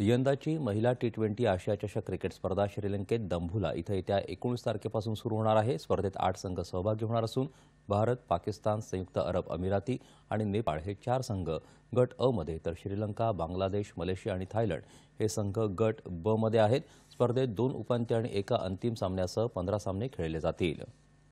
यंदाची महिला T twenty आशिया चषक क्रिकेट स्पर्धा श्रीलंकेत दंभुला इथं येत्या एकोणीस तारखेपासून सुरू होणार आहे स्पर्धेत आठ संघ सहभागी होणार असून भारत पाकिस्तान संयुक्त अरब अमिराती आणि नेपाळ हे चार संघ गट अ मध्ये तर श्रीलंका बांगलादेश मलेशिया आणि थायलंड हे संघ गट ब मध्ये आहेत स्पर्धेत दोन उपांत्य आणि एका अंतिम सामन्यासह पंधरा सामने खेळले जातील